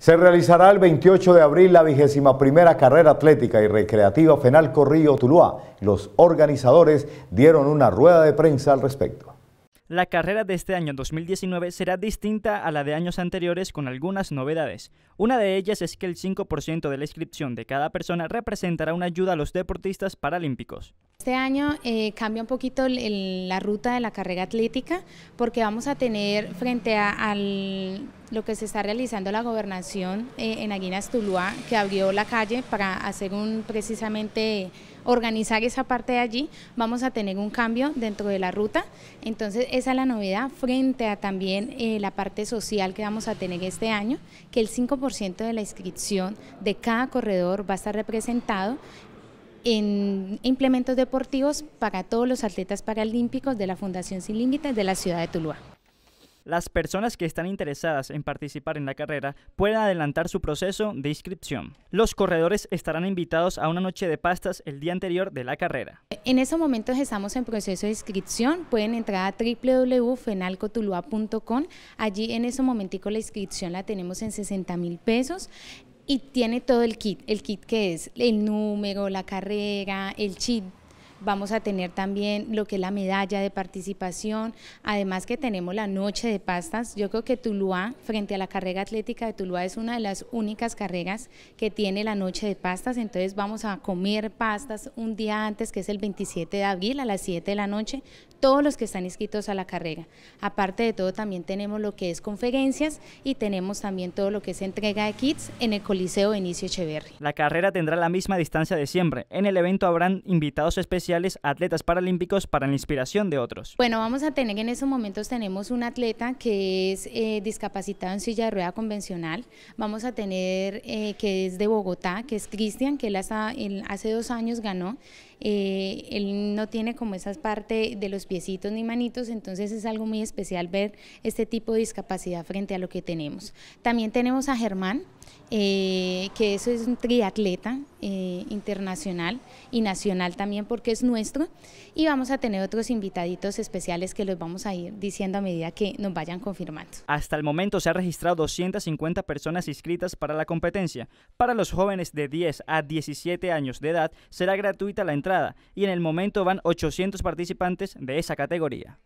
Se realizará el 28 de abril la vigésima primera carrera atlética y recreativa Fenal Corrillo Tuluá. Los organizadores dieron una rueda de prensa al respecto. La carrera de este año 2019 será distinta a la de años anteriores con algunas novedades. Una de ellas es que el 5% de la inscripción de cada persona representará una ayuda a los deportistas paralímpicos. Este año eh, cambia un poquito la ruta de la carrera atlética porque vamos a tener frente a lo que se está realizando la gobernación eh, en Aguinas Tuluá, que abrió la calle para hacer un precisamente organizar esa parte de allí, vamos a tener un cambio dentro de la ruta. Entonces esa es la novedad frente a también eh, la parte social que vamos a tener este año, que el 5% de la inscripción de cada corredor va a estar representado en implementos deportivos para todos los atletas paralímpicos de la Fundación Sin Límites de la ciudad de Tuluá. Las personas que están interesadas en participar en la carrera pueden adelantar su proceso de inscripción. Los corredores estarán invitados a una noche de pastas el día anterior de la carrera. En esos momentos estamos en proceso de inscripción. Pueden entrar a www.fenalcotulua.com. Allí en ese momentico la inscripción la tenemos en 60 mil pesos y tiene todo el kit, el kit que es el número, la carrera, el chip Vamos a tener también lo que es la medalla de participación, además que tenemos la noche de pastas. Yo creo que Tuluá, frente a la carrera atlética de Tuluá, es una de las únicas carreras que tiene la noche de pastas, entonces vamos a comer pastas un día antes, que es el 27 de abril a las 7 de la noche, todos los que están inscritos a la carrera. Aparte de todo, también tenemos lo que es conferencias y tenemos también todo lo que es entrega de kits en el Coliseo Benicio Echeverri. La carrera tendrá la misma distancia de siempre. En el evento habrán invitados especiales atletas paralímpicos para la inspiración de otros. Bueno, vamos a tener en esos momentos tenemos un atleta que es eh, discapacitado en silla de rueda convencional. Vamos a tener eh, que es de Bogotá, que es Cristian, que él, hace dos años ganó. Eh, él no tiene como esas parte de los piecitos ni manitos, entonces es algo muy especial ver este tipo de discapacidad frente a lo que tenemos. También tenemos a Germán, eh, que eso es un triatleta eh, internacional y nacional también porque es nuestro y vamos a tener otros invitaditos especiales que los vamos a ir diciendo a medida que nos vayan confirmando. Hasta el momento se han registrado 250 personas inscritas para la competencia. Para los jóvenes de 10 a 17 años de edad será gratuita la entrada y en el momento van 800 participantes de esa categoría.